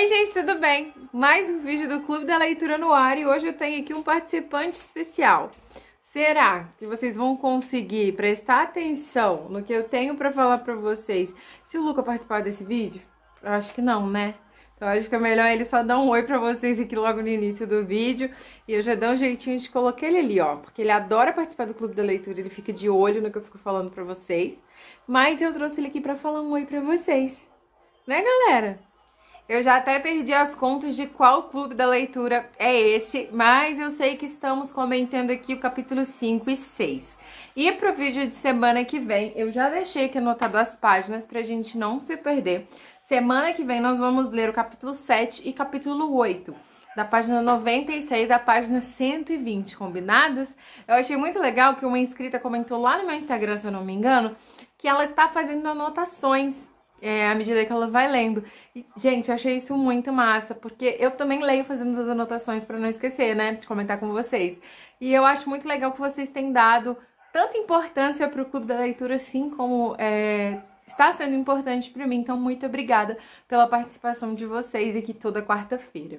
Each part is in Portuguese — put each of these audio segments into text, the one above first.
Oi, gente, tudo bem? Mais um vídeo do Clube da Leitura no ar e hoje eu tenho aqui um participante especial. Será que vocês vão conseguir prestar atenção no que eu tenho para falar para vocês se o Luca participar desse vídeo? Eu acho que não, né? Então acho que é melhor ele só dar um oi para vocês aqui logo no início do vídeo. E eu já dou um jeitinho de colocar ele ali, ó. Porque ele adora participar do Clube da Leitura, ele fica de olho no que eu fico falando para vocês. Mas eu trouxe ele aqui para falar um oi para vocês. Né, galera? Eu já até perdi as contas de qual clube da leitura é esse, mas eu sei que estamos comentando aqui o capítulo 5 e 6. E pro vídeo de semana que vem, eu já deixei aqui anotado as páginas pra gente não se perder. Semana que vem nós vamos ler o capítulo 7 e capítulo 8 da página 96 à página 120, combinados? Eu achei muito legal que uma inscrita comentou lá no meu Instagram, se eu não me engano, que ela tá fazendo anotações é, à medida que ela vai lendo. E, gente, eu achei isso muito massa, porque eu também leio fazendo as anotações para não esquecer, né, de comentar com vocês. E eu acho muito legal que vocês têm dado tanta importância para o Clube da Leitura, assim como é, está sendo importante para mim. Então, muito obrigada pela participação de vocês aqui toda quarta-feira.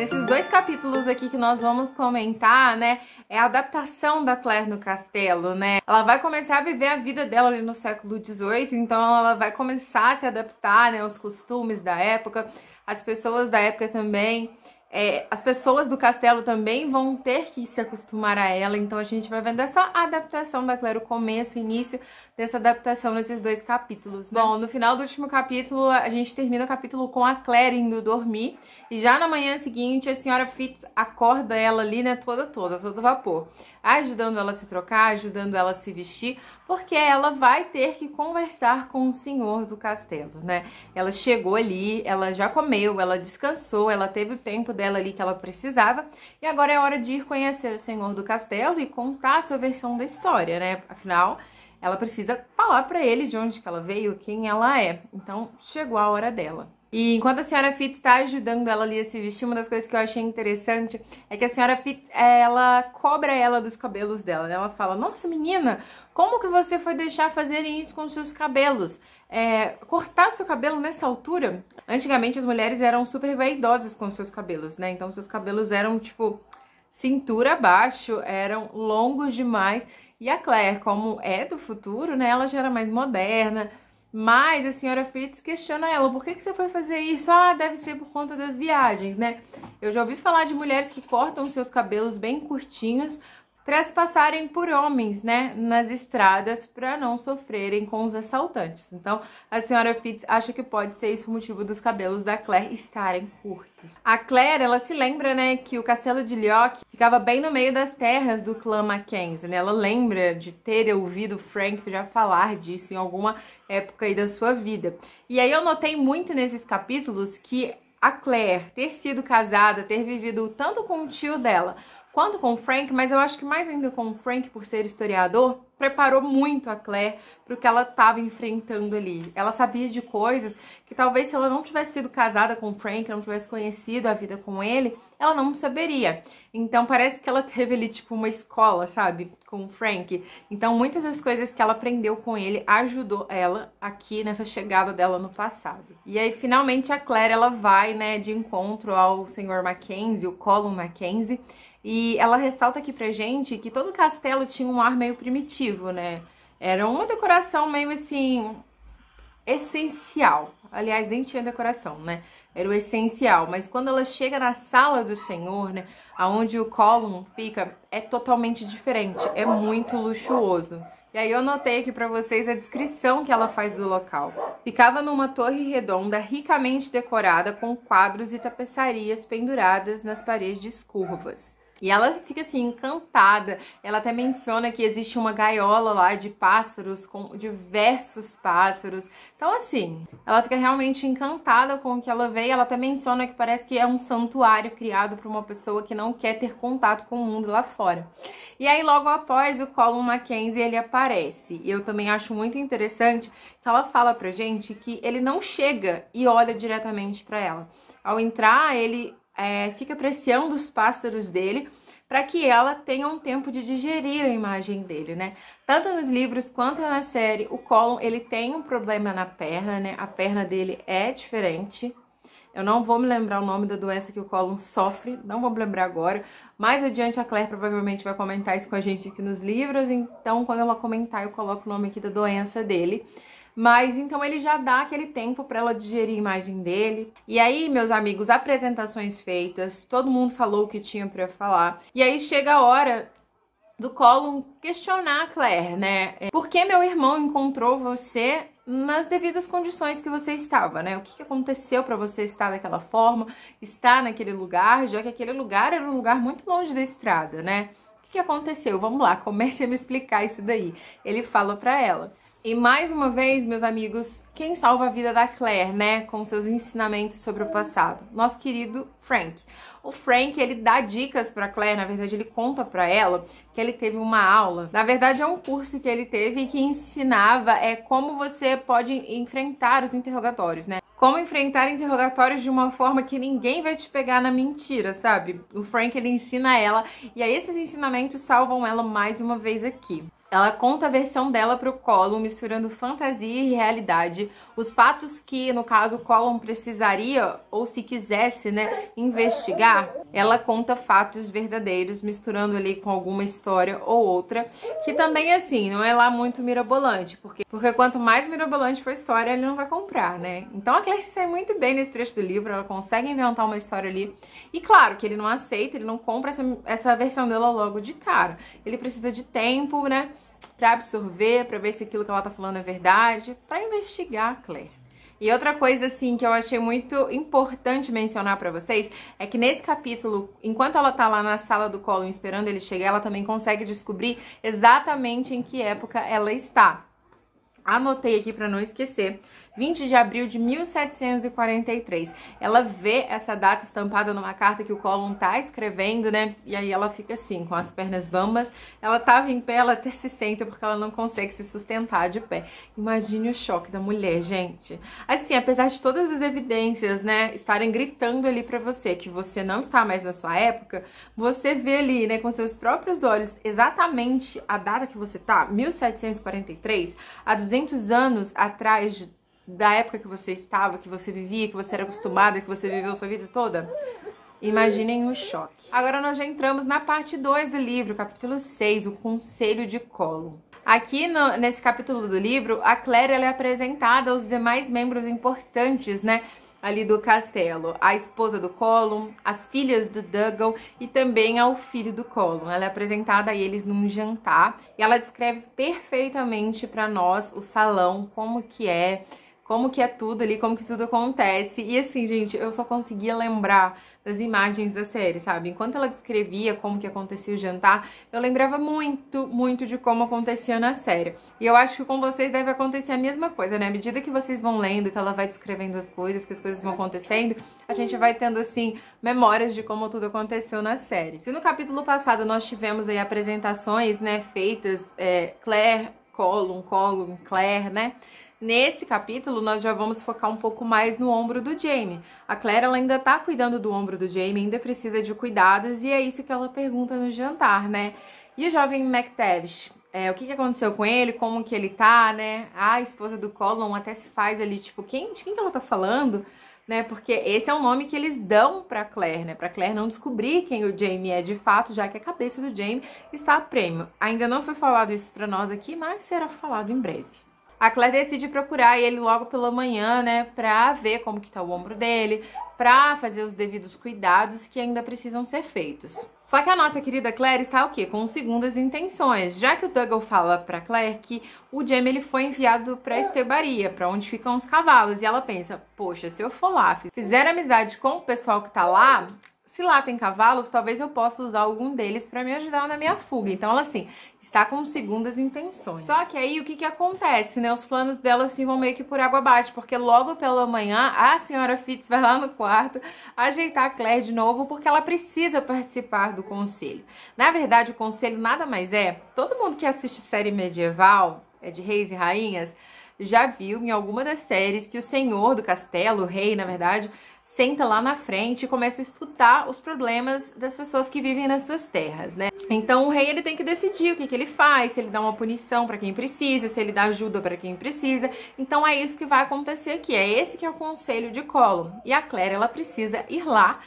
Nesses dois capítulos aqui que nós vamos comentar, né, é a adaptação da Claire no castelo, né? Ela vai começar a viver a vida dela ali no século XVIII, então ela vai começar a se adaptar, né, aos costumes da época, as pessoas da época também. É, as pessoas do castelo também vão ter que se acostumar a ela, então a gente vai vendo essa adaptação da Claire, o começo, o início, dessa adaptação nesses dois capítulos. Né? Bom, no final do último capítulo, a gente termina o capítulo com a Claire indo dormir. E já na manhã seguinte, a senhora Fitz acorda ela ali, né, toda, toda, todo vapor. Ajudando ela a se trocar, ajudando ela a se vestir, porque ela vai ter que conversar com o senhor do castelo, né? Ela chegou ali, ela já comeu, ela descansou, ela teve o tempo dela ali que ela precisava, e agora é hora de ir conhecer o senhor do castelo e contar a sua versão da história, né? Afinal, ela precisa falar para ele de onde que ela veio, quem ela é. Então, chegou a hora dela. E enquanto a senhora Fit está ajudando ela ali a se vestir, uma das coisas que eu achei interessante é que a senhora Fit, ela cobra ela dos cabelos dela, né? Ela fala, nossa menina, como que você foi deixar fazerem isso com seus cabelos? É, cortar seu cabelo nessa altura? Antigamente as mulheres eram super vaidosas com seus cabelos, né? Então seus cabelos eram, tipo, cintura abaixo, eram longos demais. E a Claire, como é do futuro, né? Ela já era mais moderna. Mas a senhora Fritz questiona ela, por que, que você foi fazer isso? Ah, deve ser por conta das viagens, né? Eu já ouvi falar de mulheres que cortam seus cabelos bem curtinhos para passarem por homens, né, nas estradas para não sofrerem com os assaltantes. Então, a senhora Fitz acha que pode ser esse o motivo dos cabelos da Claire estarem curtos. A Claire, ela se lembra, né, que o castelo de Lyok ficava bem no meio das terras do clã Mackenzie, né? Ela lembra de ter ouvido Frank já falar disso em alguma época aí da sua vida. E aí eu notei muito nesses capítulos que a Claire ter sido casada, ter vivido tanto com o tio dela, quanto com o Frank, mas eu acho que mais ainda com o Frank, por ser historiador, preparou muito a Claire para o que ela estava enfrentando ali. Ela sabia de coisas que talvez se ela não tivesse sido casada com o Frank, não tivesse conhecido a vida com ele, ela não saberia. Então parece que ela teve ali tipo uma escola, sabe, com o Frank. Então muitas das coisas que ela aprendeu com ele ajudou ela aqui nessa chegada dela no passado. E aí finalmente a Claire ela vai, né, de encontro ao senhor Mackenzie, o Colin Mackenzie, e ela ressalta aqui pra gente que todo castelo tinha um ar meio primitivo, né? Era uma decoração meio assim essencial. Aliás, nem tinha decoração, né? Era o essencial, mas quando ela chega na sala do Senhor, né, aonde o Column fica, é totalmente diferente, é muito luxuoso. E aí eu notei aqui para vocês a descrição que ela faz do local. Ficava numa torre redonda, ricamente decorada com quadros e tapeçarias penduradas nas paredes curvas. E ela fica assim encantada. Ela até menciona que existe uma gaiola lá de pássaros com diversos pássaros. Então assim, ela fica realmente encantada com o que ela vê. Ela até menciona que parece que é um santuário criado para uma pessoa que não quer ter contato com o mundo lá fora. E aí logo após o Colin Mackenzie ele aparece. E eu também acho muito interessante que ela fala pra gente que ele não chega e olha diretamente para ela. Ao entrar, ele é, fica apreciando os pássaros dele para que ela tenha um tempo de digerir a imagem dele, né? Tanto nos livros quanto na série, o Colin ele tem um problema na perna, né? A perna dele é diferente. Eu não vou me lembrar o nome da doença que o Colin sofre, não vou me lembrar agora. Mais adiante a Claire provavelmente vai comentar isso com a gente aqui nos livros, então quando ela comentar eu coloco o nome aqui da doença dele. Mas então ele já dá aquele tempo para ela digerir a imagem dele. E aí, meus amigos, apresentações feitas, todo mundo falou o que tinha para falar. E aí chega a hora do Colin questionar a Claire, né? É, Por que meu irmão encontrou você nas devidas condições que você estava, né? O que, aconteceu para você estar daquela forma, estar naquele lugar, já que aquele lugar era um lugar muito longe da estrada, né? O que, que aconteceu? Vamos lá, comece a me explicar isso daí. Ele fala para ela. E mais uma vez, meus amigos, quem salva a vida da Claire, né? Com seus ensinamentos sobre o passado. Nosso querido Frank. O Frank, ele dá dicas para Claire, na verdade, ele conta para ela que ele teve uma aula. Na verdade, é um curso que ele teve que ensinava é como você pode enfrentar os interrogatórios, né? Como enfrentar interrogatórios de uma forma que ninguém vai te pegar na mentira, sabe? O Frank ele ensina ela e aí esses ensinamentos salvam ela mais uma vez aqui. Ela conta a versão dela para o Colum, misturando fantasia e realidade, os fatos que, no caso, o Colum precisaria, ou se quisesse, né, investigar. Ela conta fatos verdadeiros, misturando ali com alguma história ou outra, que também, assim, não é lá muito mirabolante, porque, porque quanto mais mirabolante for a história, ele não vai comprar, né? Então a Clarice sai muito bem nesse trecho do livro, ela consegue inventar uma história ali. E claro que ele não aceita, ele não compra essa, essa versão dela logo de cara. Ele precisa de tempo, né? para absorver, para ver se aquilo que ela tá falando é verdade, para investigar, Claire. E outra coisa assim que eu achei muito importante mencionar para vocês é que nesse capítulo, enquanto ela tá lá na sala do colo esperando ele chegar, ela também consegue descobrir exatamente em que época ela está. Anotei aqui para não esquecer 20 de abril de 1743. Ela vê essa data estampada numa carta que o Colum tá escrevendo, né? E aí ela fica assim, com as pernas bambas. Ela tava em pé, ela até se senta porque ela não consegue se sustentar de pé. Imagine o choque da mulher, gente. Assim, apesar de todas as evidências, né, estarem gritando ali para você que você não está mais na sua época, você vê ali, né, com seus próprios olhos, exatamente a data que você tá, 1743, há 200 anos atrás de da época que você estava, que você vivia, que você era acostumada, que você viveu sua vida toda? Imaginem o choque. Agora nós já entramos na parte 2 do livro, capítulo 6, o conselho de colo. Aqui no, nesse capítulo do livro, a Claire é apresentada aos demais membros importantes, né? Ali do castelo, a esposa do Colum, as filhas do Dougal e também ao filho do Colum. Ela é apresentada a eles num jantar e ela descreve perfeitamente para nós o salão, como que é, como que é tudo ali, como que tudo acontece. E assim, gente, eu só conseguia lembrar das imagens da série, sabe? Enquanto ela descrevia como que acontecia o jantar, eu lembrava muito, muito de como acontecia na série. E eu acho que com vocês deve acontecer a mesma coisa, né? À medida que vocês vão lendo, que ela vai descrevendo as coisas, que as coisas vão acontecendo, a gente vai tendo, assim, memórias de como tudo aconteceu na série. Se no capítulo passado nós tivemos aí apresentações, né, feitas, é, Claire, Colum, Colum, Claire, né? Nesse capítulo, nós já vamos focar um pouco mais no ombro do Jamie. A Claire ela ainda tá cuidando do ombro do Jamie, ainda precisa de cuidados, e é isso que ela pergunta no jantar, né? E o jovem McTavish? É, o que, que aconteceu com ele, como que ele tá, né? A esposa do Collum até se faz ali, tipo, quem, de quem que ela tá falando? Né? Porque esse é o nome que eles dão pra Claire, né? Pra Claire não descobrir quem o Jamie é de fato, já que a cabeça do Jamie está a prêmio. Ainda não foi falado isso pra nós aqui, mas será falado em breve a Claire decide procurar ele logo pela manhã, né, pra ver como que tá o ombro dele, pra fazer os devidos cuidados que ainda precisam ser feitos. Só que a nossa querida Claire está o quê? Com segundas intenções, já que o Dougal fala pra Claire que o Jamie ele foi enviado pra Estebaria, pra onde ficam os cavalos, e ela pensa, poxa, se eu for lá, fizer amizade com o pessoal que tá lá, se lá tem cavalos, talvez eu possa usar algum deles para me ajudar na minha fuga. Então ela assim, está com segundas intenções. Só que aí o que que acontece, né? Os planos dela assim vão meio que por água abaixo, porque logo pela manhã a senhora Fitz vai lá no quarto ajeitar a Claire de novo, porque ela precisa participar do conselho. Na verdade, o conselho nada mais é, todo mundo que assiste série medieval, é de reis e rainhas, já viu em alguma das séries que o senhor do castelo, o rei, na verdade, senta lá na frente e começa a escutar os problemas das pessoas que vivem nas suas terras, né? Então o rei ele tem que decidir o que, que ele faz, se ele dá uma punição para quem precisa, se ele dá ajuda para quem precisa. Então é isso que vai acontecer aqui, é esse que é o conselho de Colo. E a Claire ela precisa ir lá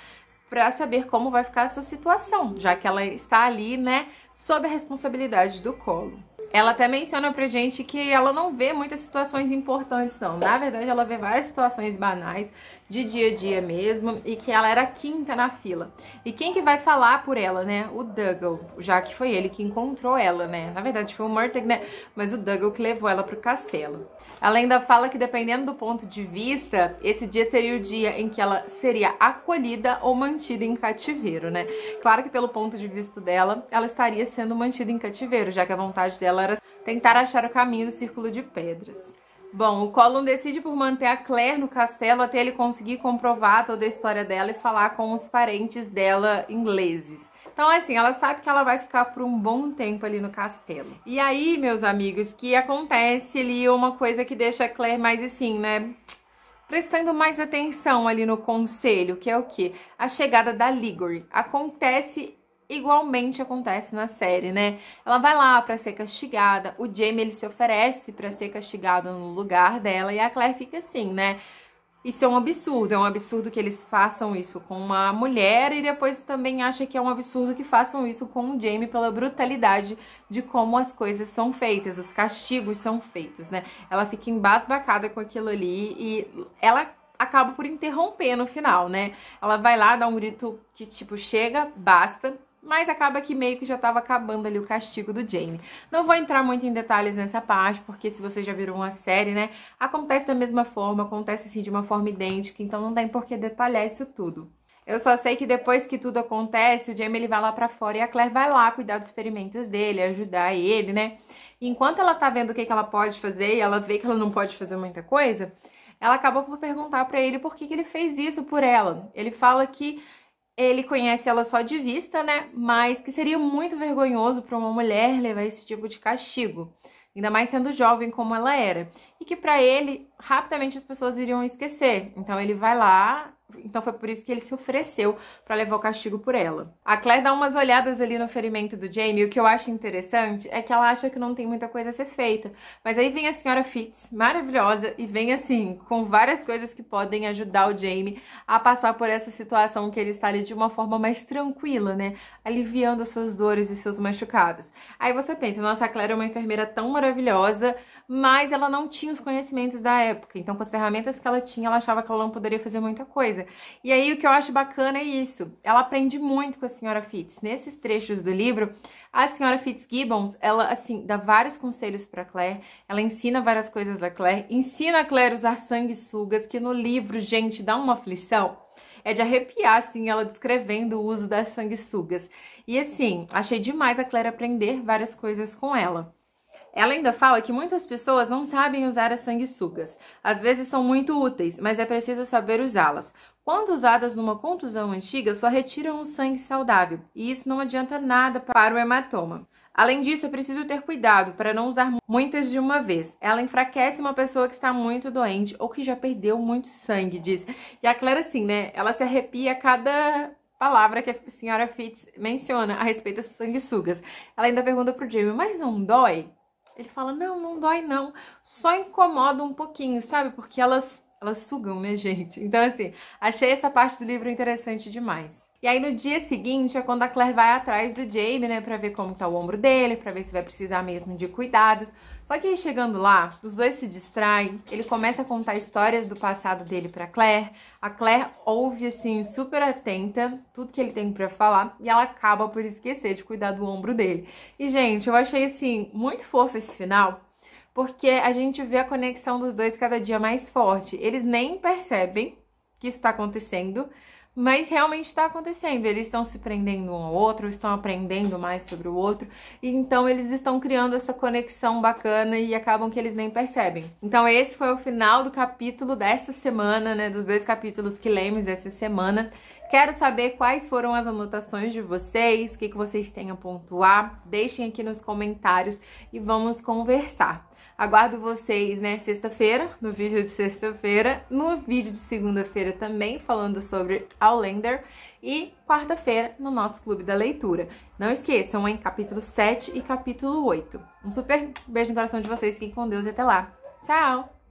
para saber como vai ficar a sua situação, já que ela está ali, né, sob a responsabilidade do Colo. Ela até menciona pra gente que ela não vê muitas situações importantes, não. Na verdade, ela vê várias situações banais de dia a dia mesmo e que ela era quinta na fila. E quem que vai falar por ela, né? O Dougal, já que foi ele que encontrou ela, né? Na verdade foi o Murtagh, né? Mas o Dougal que levou ela pro castelo. Ela ainda fala que dependendo do ponto de vista, esse dia seria o dia em que ela seria acolhida ou mantida em cativeiro, né? Claro que pelo ponto de vista dela, ela estaria sendo mantida em cativeiro, já que a vontade dela era tentar achar o caminho do círculo de pedras. Bom, o Colin decide por manter a Claire no castelo até ele conseguir comprovar toda a história dela e falar com os parentes dela ingleses. Então, assim, ela sabe que ela vai ficar por um bom tempo ali no castelo. E aí, meus amigos, que acontece ali uma coisa que deixa a Claire mais assim, né? prestando mais atenção ali no conselho, que é o que? A chegada da Ligor. Acontece igualmente acontece na série, né? Ela vai lá para ser castigada, o Jamie ele se oferece para ser castigado no lugar dela e a Claire fica assim, né? Isso é um absurdo, é um absurdo que eles façam isso com uma mulher e depois também acha que é um absurdo que façam isso com o Jamie pela brutalidade de como as coisas são feitas, os castigos são feitos, né? Ela fica embasbacada com aquilo ali e ela acaba por interromper no final, né? Ela vai lá, dá um grito de tipo, chega, basta, mas acaba que meio que já estava acabando ali o castigo do Jamie. Não vou entrar muito em detalhes nessa parte, porque se você já virou uma série, né, acontece da mesma forma, acontece assim de uma forma idêntica, então não tem por que detalhar isso tudo. Eu só sei que depois que tudo acontece, o Jamie ele vai lá para fora e a Claire vai lá cuidar dos experimentos dele, ajudar ele, né? E enquanto ela tá vendo o que, que ela pode fazer e ela vê que ela não pode fazer muita coisa, ela acabou por perguntar para ele por que, que ele fez isso por ela. Ele fala que ele conhece ela só de vista, né? Mas que seria muito vergonhoso para uma mulher levar esse tipo de castigo, ainda mais sendo jovem como ela era. E que para ele, rapidamente as pessoas iriam esquecer. Então ele vai lá, então foi por isso que ele se ofereceu para levar o castigo por ela. A Claire dá umas olhadas ali no ferimento do Jamie, o que eu acho interessante é que ela acha que não tem muita coisa a ser feita. Mas aí vem a senhora Fitz, maravilhosa, e vem assim, com várias coisas que podem ajudar o Jamie a passar por essa situação que ele está ali de uma forma mais tranquila, né? Aliviando as suas dores e seus machucados. Aí você pensa, nossa, a Claire é uma enfermeira tão maravilhosa, mas ela não tinha os conhecimentos da época. Então, com as ferramentas que ela tinha, ela achava que ela não poderia fazer muita coisa. E aí, o que eu acho bacana é isso. Ela aprende muito com a senhora Fitz. Nesses trechos do livro, a senhora Fitzgibbons, ela, assim, dá vários conselhos para Claire, ela ensina várias coisas a Claire, ensina a Claire a usar sanguessugas, que no livro, gente, dá uma aflição é de arrepiar, assim, ela descrevendo o uso das sanguessugas. E assim, achei demais a Claire aprender várias coisas com ela. Ela é, ainda fala é que muitas pessoas não sabem usar as sanguessugas. Às vezes são muito úteis, mas é preciso saber usá-las. Quando usadas numa contusão antiga, só retiram o sangue saudável, e isso não adianta nada para o hematoma. Além disso, é preciso ter cuidado para não usar muitas de uma vez. Ela enfraquece uma pessoa que está muito doente ou que já perdeu muito sangue, diz. E a Clara, assim, né? Ela se arrepia a cada palavra que a senhora Fitz menciona a respeito das sanguessugas. Ela ainda pergunta pro Jamie, mas não dói? Ele fala: não, não dói não, só incomoda um pouquinho, sabe? Porque elas elas sugam, né, gente? Então, assim, achei essa parte do livro interessante demais. E aí no dia seguinte é quando a Claire vai atrás do Jamie, né, pra ver como tá o ombro dele, pra ver se vai precisar mesmo de cuidados. Só que aí chegando lá, os dois se distraem, ele começa a contar histórias do passado dele pra Claire, a Claire ouve, assim, super atenta tudo que ele tem pra falar e ela acaba por esquecer de cuidar do ombro dele. E, gente, eu achei, assim, muito fofo esse final, porque a gente vê a conexão dos dois cada dia mais forte. Eles nem percebem que isso tá acontecendo, mas realmente está acontecendo, eles estão se prendendo um ao outro, estão aprendendo mais sobre o outro, e então eles estão criando essa conexão bacana e acabam que eles nem percebem. Então esse foi o final do capítulo dessa semana, né, dos dois capítulos que lemos essa semana. Quero saber quais foram as anotações de vocês, o que, que vocês têm a pontuar. Deixem aqui nos comentários e vamos conversar. Aguardo vocês, né, sexta-feira, no vídeo de sexta-feira, no vídeo de segunda-feira também, falando sobre Outlander, e quarta-feira no nosso Clube da Leitura. Não esqueçam, hein, capítulo 7 e capítulo 8. Um super beijo no coração de vocês, fiquem com Deus e até lá. Tchau!